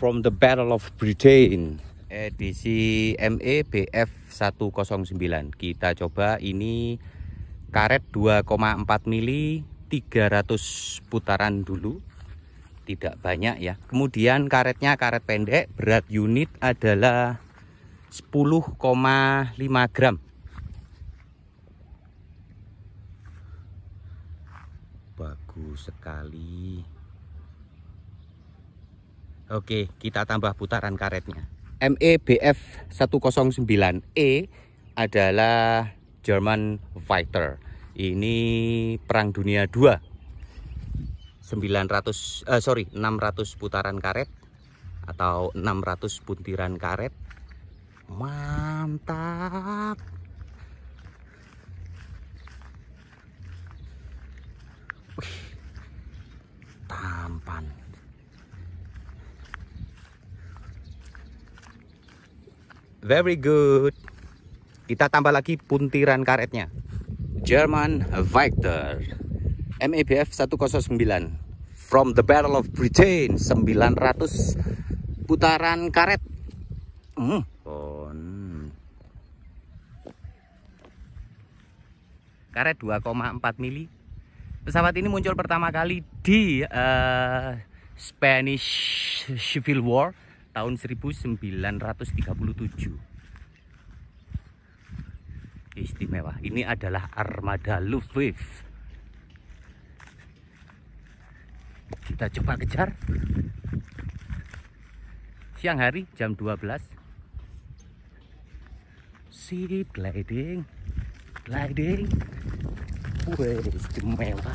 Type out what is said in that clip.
from the Battle of Britain edisi ME BF 109 kita coba ini karet 2,4 mili 300 putaran dulu tidak banyak ya kemudian karetnya karet pendek berat unit adalah 10,5 gram bagus sekali Oke, kita tambah putaran karetnya. MEBF 109E adalah German fighter. Ini Perang Dunia II. 900 eh, sorry 600 putaran karet atau 600 puntiran karet. Mantap. Very good. Kita tambah lagi puntiran karetnya. German Victor. MEBF 109. From the Battle of Britain 900 putaran karet. Hmm. Karet 2,4 mili. Pesawat ini muncul pertama kali di uh, Spanish Civil War tahun 1937 istimewa ini adalah armada Luftwaffe kita coba kejar siang hari jam 12 sip gliding gliding Wih, istimewa